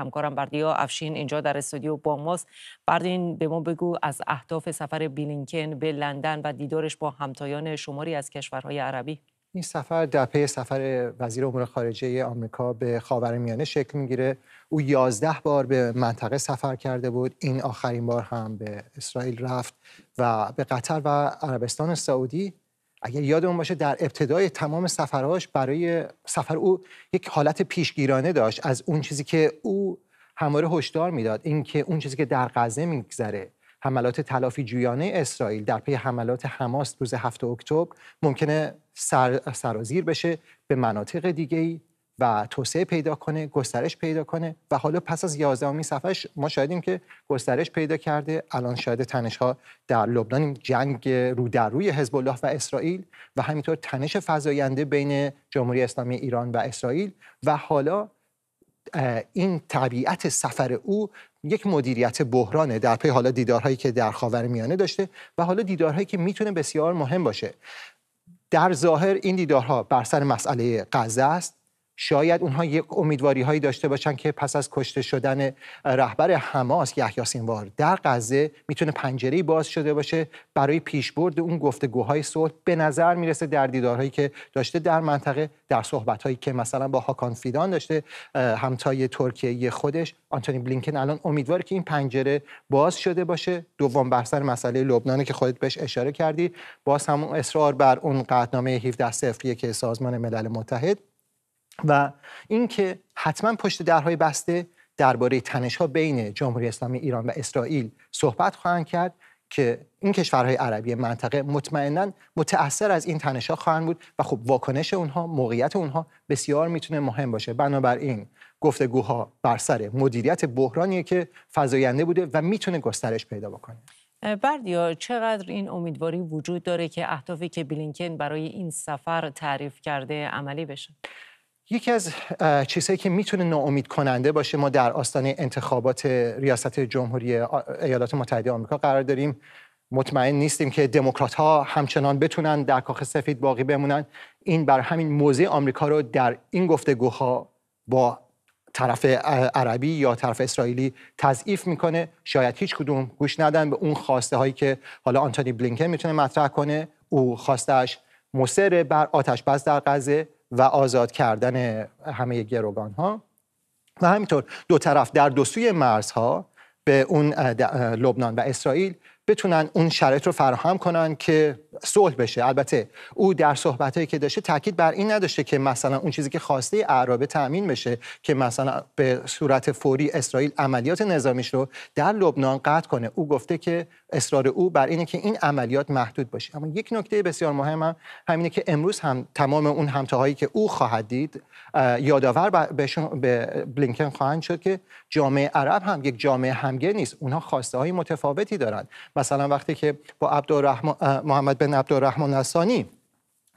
همکارم بردیا افشین اینجا در استودیو با ماست بردین به ما بگو از اهداف سفر بلینکن به لندن و دیدارش با همتایان شماری از کشورهای عربی این سفر در پی سفر وزیر امور خارجه آمریکا به خاورمیانه شکل میگیره او یازده بار به منطقه سفر کرده بود این آخرین بار هم به اسرائیل رفت و به قطر و عربستان سعودی اگر یادمون باشه در ابتدای تمام سفرهاش برای سفر او یک حالت پیشگیرانه داشت از اون چیزی که او همواره هشدار میداد اینکه اون چیزی که در غزه میگذره حملات تلافی جویانه اسرائیل در پی حملات حماس روز 7 اکتبر ممکنه سر، سرازیر بشه به مناطق دیگه ای و توسعه پیدا کنه گسترش پیدا کنه و حالا پس از 11 سفرش ما شاهدیم که گسترش پیدا کرده الان شاید تنش ها در لبنان جنگ رو در روی حزب الله و اسرائیل و همینطور تنش فزاینده بین جمهوری اسلامی ایران و اسرائیل و حالا این طبیعت سفر او یک مدیریت بحرانه در پی حالا دیدارهایی که در میانه داشته و حالا دیدارهایی که میتونه بسیار مهم باشه در ظاهر این دیدارها بر سر مسئله غزه است شاید اونها یک امیدواری هایی داشته باشن که پس از کشته شدن رهبر حماس یحیی سینوار در غزه میتونه پنجره باز شده باشه برای پیشبرد اون گفتگوهای صلح به نظر میرسه در دیدارهایی که داشته در منطقه در صحبت هایی که مثلا با هاکان فیدان داشته همتای ترکیه خودش آنتونی بلینکن الان امیدواره که این پنجره باز شده باشه دوم بر مسئله لبنان که خودت بهش اشاره کردی باز هم اصرار بر اون قطعنامه 17 که سازمان ملل متحد و اینکه حتما پشت درهای بسته درباره ها بین جمهوری اسلامی ایران و اسرائیل صحبت خواهند کرد که این کشورهای عربی منطقه مطمئنا متاثر از این ها خواهند بود و خب واکنش اونها موقعیت اونها بسیار میتونه مهم باشه بنابراین گفتگوها بر سر مدیریت بحرانیه که فزاینده بوده و میتونه گسترش پیدا بکنه بردیا چقدر این امیدواری وجود داره که اهدافی که بلینکن برای این سفر تعریف کرده عملی بشه یکی از چیزهایی که میتونه ناامید کننده باشه ما در آستانه انتخابات ریاست جمهوری ایالات متحده آمریکا قرار داریم مطمئن نیستیم که دموکرات ها همچنان بتونن در کاخ سفید باقی بمونن این بر همین موضع آمریکا رو در این گفتگوها با طرف عربی یا طرف اسرائیلی تضعیف میکنه شاید هیچ کدوم گوش ندن به اون خواسته هایی که حالا آنتونی بلینکن میتونه مطرح کنه او خواستش مصر بر آتش بس در غزه و آزاد کردن همه گروگان ها و همینطور دو طرف در دو سوی مرزها به اون لبنان و اسرائیل بتونن اون شرایط رو فراهم کنن که صلح بشه البته او در صحبتهایی که داشته تاکید بر این نداشته که مثلا اون چیزی که خواسته اعرابه تامین بشه که مثلا به صورت فوری اسرائیل عملیات نظامیش رو در لبنان قطع کنه او گفته که اصرار او بر اینه که این عملیات محدود باشه اما یک نکته بسیار مهم هم همینه که امروز هم تمام اون همتاهایی که او خواهد دید یادآور به بلینکن خواهند شد که جامعه عرب هم یک جامعه همگر نیست اونها خواسته های متفاوتی دارند مثلا وقتی که با عبدالرحمن محمد بن عبدالرحمن نسانی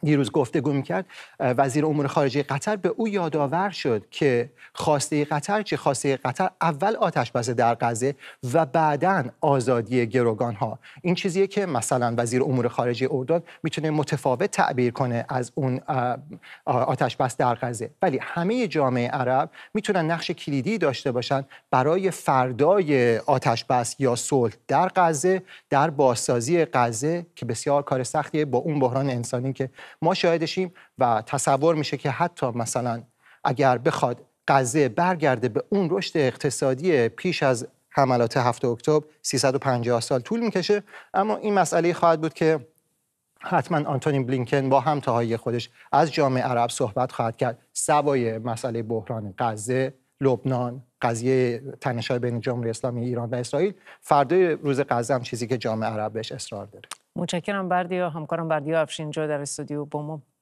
دیروز گفتگو میکرد وزیر امور خارجه قطر به او یادآور شد که خواسته قطر چه خواسته قطر اول آتش بس در غزه و بعدا آزادی گروگان ها این چیزیه که مثلا وزیر امور خارجه اردن میتونه متفاوت تعبیر کنه از اون آتش بس در غزه ولی همه جامعه عرب میتونن نقش کلیدی داشته باشن برای فردای آتش بس یا صلح در غزه در بازسازی غزه که بسیار کار سختیه با اون بحران انسانی که ما شاهدشیم و تصور میشه که حتی مثلا اگر بخواد غزه برگرده به اون رشد اقتصادی پیش از حملات 7 اکتبر 350 سال طول میکشه اما این مسئله خواهد بود که حتما آنتونی بلینکن با همتاهای خودش از جامعه عرب صحبت خواهد کرد سوای مسئله بحران غزه لبنان قضیه تنشای بین جمهوری اسلامی ایران و اسرائیل فردای روز غزه هم چیزی که جامعه عرب بهش اصرار داره متشکرم بردیا همکارم بردیا افشینجا در استودیو با ما